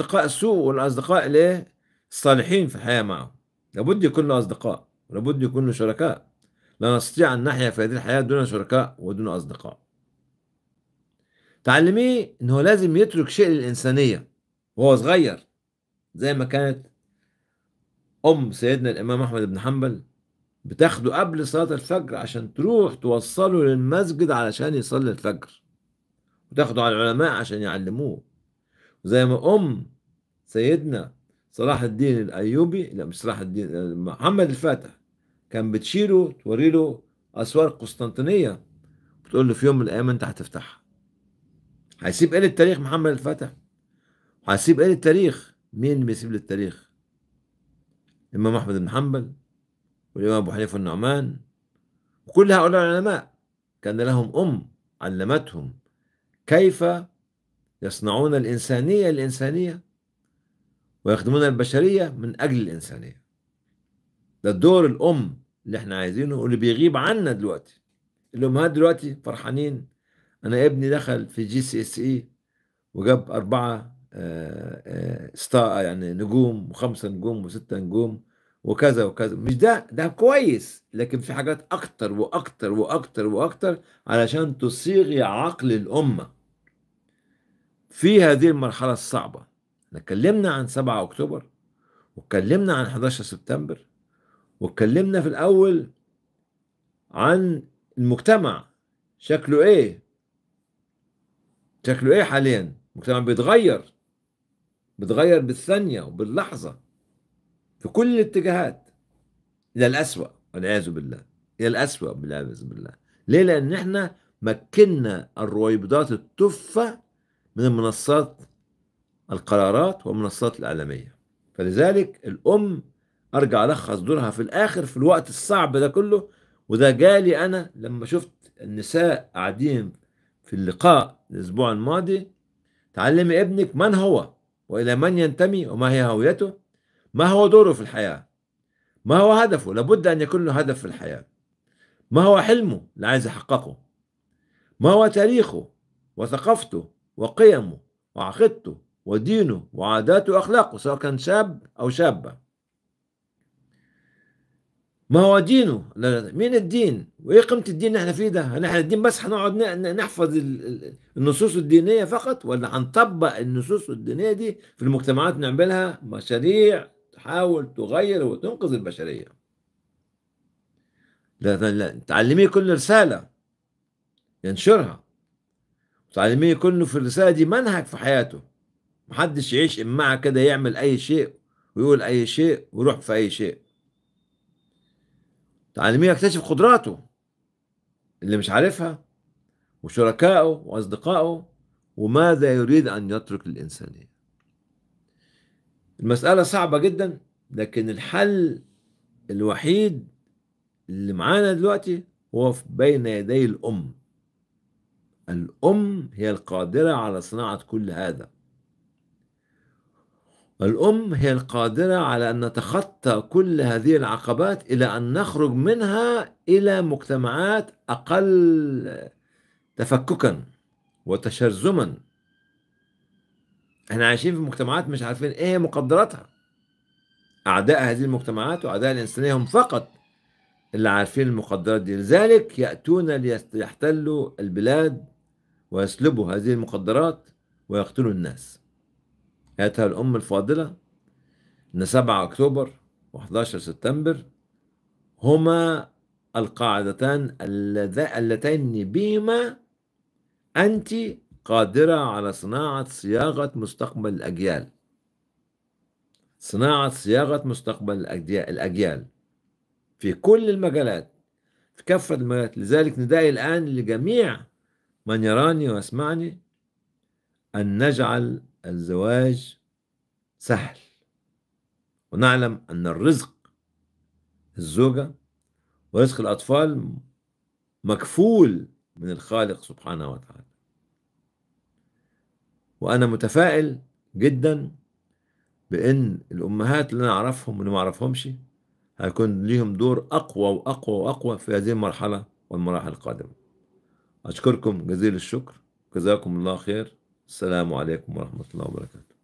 أصدقاء السوء والأصدقاء الإيه؟ الصالحين في الحياة معه لابد يكون له أصدقاء ولابد يكون له شركاء لا نستطيع أن نحيا في هذه الحياة دون شركاء ودون أصدقاء تعلميه أنه لازم يترك شيء للإنسانية وهو صغير زي ما كانت أم سيدنا الإمام أحمد بن حنبل بتاخده قبل صلاة الفجر عشان تروح توصله للمسجد علشان يصلي الفجر وتاخده على العلماء عشان يعلموه زي ما ام سيدنا صلاح الدين الايوبي لا مش صلاح الدين محمد الفاتح كان بتشيله توري له اسوار قسطنطينيه بتقول له في يوم من الايام انت هتفتحها هيسيب ايه للتاريخ محمد الفاتح هيسيب ايه للتاريخ مين اللي بيسيب للتاريخ الامام احمد بن حنبل والامام ابو حنيفه النعمان وكل هؤلاء العلماء كان لهم ام علمتهم كيف يصنعون الإنسانية الإنسانية ويخدمون البشرية من أجل الإنسانية ده الدور الأم اللي احنا عايزينه واللي بيغيب عنا دلوقتي الأمهات دلوقتي فرحانين أنا ابني دخل في جي سي اس إي وجاب أربعة آه، آه، ستار يعني نجوم وخمسة نجوم وستة نجوم وكذا وكذا مش ده ده كويس لكن في حاجات أكتر وأكتر وأكتر وأكتر علشان تصيغي عقل الأمة في هذه المرحلة الصعبة احنا اتكلمنا عن 7 أكتوبر واتكلمنا عن 11 سبتمبر واتكلمنا في الأول عن المجتمع شكله إيه شكله إيه حاليا المجتمع بيتغير بيتغير بالثانية وباللحظة في كل الاتجاهات إلى الأسوأ والعياذ بالله إلى الأسوأ والعياذ بالله ليه؟ لأن احنا مكنا الرويبضات التفة من منصات القرارات والمنصات الإعلامية فلذلك الأم أرجع ألخص دورها في الآخر في الوقت الصعب ده كله وده جالي أنا لما شفت النساء قاعدين في اللقاء الأسبوع الماضي تعلمي ابنك من هو وإلى من ينتمي وما هي هويته ما هو دوره في الحياة ما هو هدفه لابد أن يكون له هدف في الحياة ما هو حلمه اللي عايز يحققه ما هو تاريخه وثقافته وقيمه وعقيدته ودينه وعاداته وأخلاقه سواء كان شاب أو شابة ما هو دينه مين الدين وايه قيمه الدين اللي احنا فيه ده هل احنا الدين بس هنقعد نحفظ النصوص الدينيه فقط ولا هنطبق النصوص الدينيه دي في المجتمعات نعملها مشاريع تحاول تغير وتنقذ البشريه لا لا تعلميه كل رساله ينشرها التعليمية يكون في الرسالة دي منهج في حياته محدش يعيش إمعة كده يعمل أي شيء ويقول أي شيء ويروح في أي شيء التعليمية يكتشف قدراته اللي مش عارفها وشركائه وأصدقائه وماذا يريد أن يترك للإنسانية المسألة صعبة جدا لكن الحل الوحيد اللي معانا دلوقتي هو بين يدي الأم الأم هي القادرة على صناعة كل هذا الأم هي القادرة على أن نتخطى كل هذه العقبات إلى أن نخرج منها إلى مجتمعات أقل تفككا وتشرذما احنا عايشين في مجتمعات مش عارفين ايه مقدراتها اعداء هذه المجتمعات واعداء الانسانيه هم فقط اللي عارفين المقدرات دي لذلك ياتون ليحتلوا البلاد ويسلبوا هذه المقدرات ويقتلوا الناس هاتها الأم الفاضلة أن 7 أكتوبر و11 سبتمبر هما القاعدتان اللتين بهما أنت قادرة على صناعة صياغة مستقبل الأجيال صناعة صياغة مستقبل الأجيال في كل المجالات في كافة المجالات لذلك ندائي الآن لجميع من يراني ويسمعني أن نجعل الزواج سهل ونعلم أن الرزق الزوجة ورزق الأطفال مكفول من الخالق سبحانه وتعالى وأنا متفائل جدا بأن الأمهات اللي أنا أعرفهم واللي ما أعرفهمش هيكون ليهم دور أقوى وأقوى وأقوى في هذه المرحلة والمراحل القادمة أشكركم جزيل الشكر جزاكم الله خير السلام عليكم ورحمة الله وبركاته